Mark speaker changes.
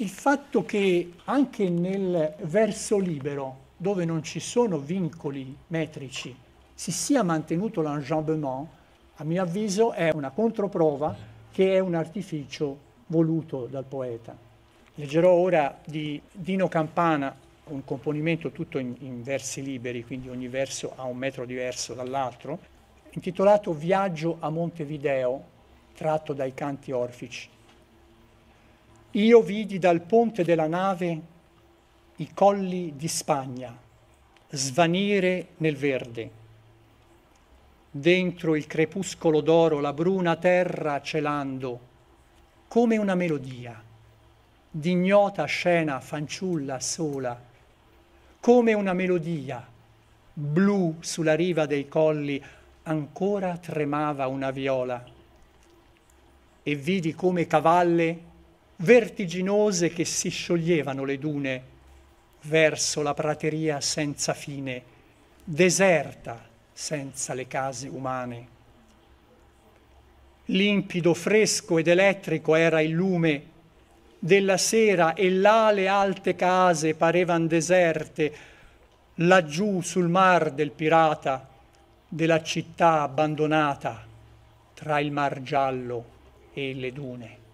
Speaker 1: il fatto che anche nel verso libero, dove non ci sono vincoli metrici, si sia mantenuto l'enjambement, a mio avviso è una controprova che è un artificio voluto dal poeta. Leggerò ora di Dino Campana un componimento tutto in, in versi liberi, quindi ogni verso ha un metro diverso dall'altro, intitolato Viaggio a Montevideo, tratto dai canti orfici. Io vidi dal ponte della nave i colli di Spagna svanire nel verde. Dentro il crepuscolo d'oro la bruna terra celando come una melodia d'ignota scena fanciulla sola, come una melodia blu sulla riva dei colli ancora tremava una viola e vidi come cavalle vertiginose che si scioglievano le dune verso la prateria senza fine, deserta senza le case umane. Limpido, fresco ed elettrico era il lume della sera e là le alte case parevan deserte, laggiù sul mar del pirata, della città abbandonata tra il mar giallo e le dune.